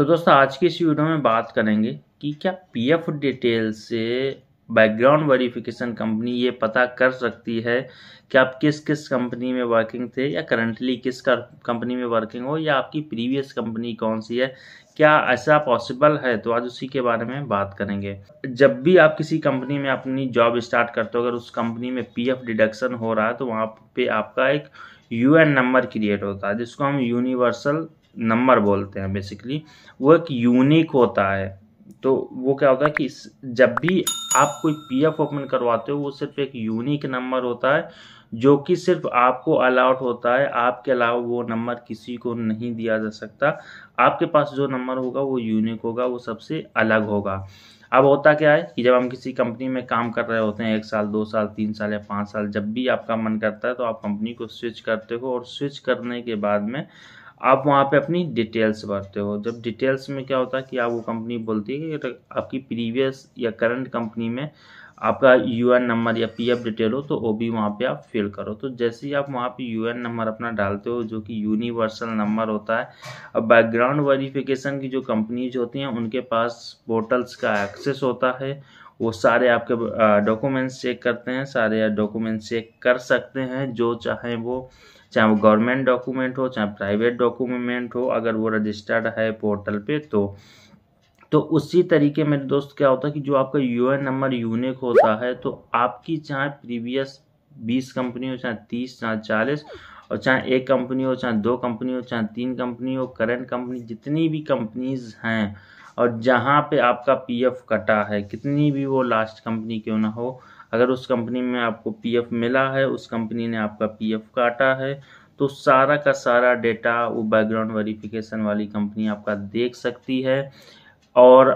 तो दोस्तों आज की इस वीडियो में बात करेंगे कि क्या पीएफ डिटेल से बैकग्राउंड वेरिफिकेशन कंपनी ये पता कर सकती है कि आप किस किस कंपनी में वर्किंग थे या करंटली किस कंपनी में वर्किंग हो या आपकी प्रीवियस कंपनी कौन सी है क्या ऐसा पॉसिबल है तो आज उसी के बारे में बात करेंगे जब भी आप किसी कंपनी में अपनी जॉब स्टार्ट करते हो अगर उस कंपनी में पीएफ डिडक्शन हो रहा है तो वहाँ पे आपका एक यूएन नंबर क्रिएट होता है जिसको हम यूनिवर्सल नंबर बोलते हैं बेसिकली वो एक यूनिक होता है तो वो क्या होता है कि जब भी आप कोई पीएफ ओपन करवाते हो वो सिर्फ एक यूनिक नंबर होता है जो कि सिर्फ आपको अलाउट होता है आपके अलावा वो नंबर किसी को नहीं दिया जा सकता आपके पास जो नंबर होगा वो यूनिक होगा वो सबसे अलग होगा अब होता क्या है कि जब हम किसी कंपनी में काम कर रहे होते हैं एक साल दो साल तीन साल या पाँच साल जब भी आपका मन करता है तो आप कंपनी को स्विच करते हो और स्विच करने के बाद में आप वहाँ पे अपनी डिटेल्स भरते हो जब डिटेल्स में क्या होता है कि आप वो कंपनी बोलती है कि आपकी प्रीवियस या करंट कंपनी में आपका यू नंबर या पी डिटेल हो तो वो भी वहाँ पे आप फिल करो तो जैसे ही आप वहाँ पे यू नंबर अपना डालते हो जो कि यूनिवर्सल नंबर होता है अब बैकग्राउंड वेरिफिकेशन की जो कंपनीज होती हैं उनके पास पोर्टल्स का एक्सेस होता है वो सारे आपके डॉक्यूमेंट्स चेक करते हैं सारे डॉक्यूमेंट्स चेक कर सकते हैं जो चाहे वो चाहे वो गवर्नमेंट डॉक्यूमेंट हो चाहे प्राइवेट डॉक्यूमेंट हो अगर वो रजिस्टर्ड है पोर्टल पे तो तो उसी तरीके में दोस्त क्या होता है कि जो आपका यू नंबर यूनिक होता है तो आपकी चाहे प्रीवियस बीस कंपनी हो चाहे तीस चाहे चालीस और चाहे एक कंपनी हो चाहे दो कंपनी हो चाहे तीन कंपनी हो करंट कंपनी जितनी भी कंपनीज हैं और जहाँ पे आपका पीएफ कटा है कितनी भी वो लास्ट कंपनी क्यों ना हो अगर उस कंपनी में आपको पीएफ मिला है उस कंपनी ने आपका पीएफ काटा है तो सारा का सारा डेटा वो बैकग्राउंड वेरिफिकेशन वाली कंपनी आपका देख सकती है और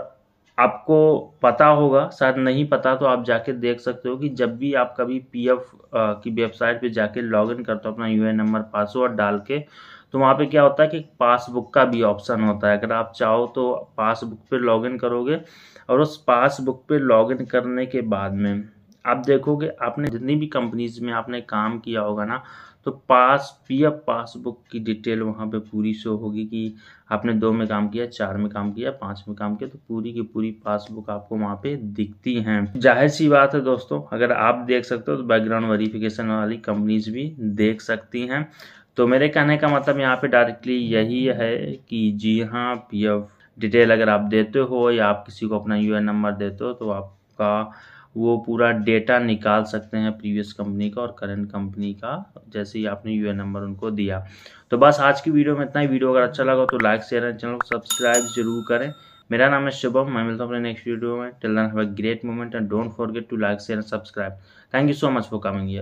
आपको पता होगा शायद नहीं पता तो आप जाके देख सकते हो कि जब भी आप कभी पीएफ की वेबसाइट पे जाके लॉगिन करते हो अपना यूएन नंबर पासवर्ड डाल के तो वहाँ पे क्या होता है कि पासबुक का भी ऑप्शन होता है अगर आप चाहो तो पासबुक पे लॉगिन करोगे और उस पासबुक पे लॉगिन करने के बाद में आप देखोगे आपने जितनी भी कंपनीज में आपने काम किया होगा ना तो पास पी एफ पासबुक की डिटेल वहाँ पे पूरी शो होगी कि आपने दो में काम किया चार में काम किया पाँच में काम किया तो पूरी की पूरी पासबुक आपको वहाँ पे दिखती हैं जाहिर सी बात है दोस्तों अगर आप देख सकते हो तो बैकग्राउंड वेरिफिकेशन वाली कंपनीज भी देख सकती हैं तो मेरे कहने का मतलब यहाँ पे डायरेक्टली यही है कि जी हाँ पी डिटेल अगर आप देते हो या आप किसी को अपना यू नंबर देते हो तो आपका वो पूरा डेटा निकाल सकते हैं प्रीवियस कंपनी का और करंट कंपनी का जैसे ही आपने यू नंबर उनको दिया तो बस आज की वीडियो में इतना ही वीडियो अगर अच्छा लगा तो लाइक शेयर एंड चैनल को सब्सक्राइब जरूर करें मेरा नाम है शुभम मैं मिलता हूँ अपने नेक्स्ट वीडियो में till then have a great moment and don't forget to like share and subscribe thank you so much for coming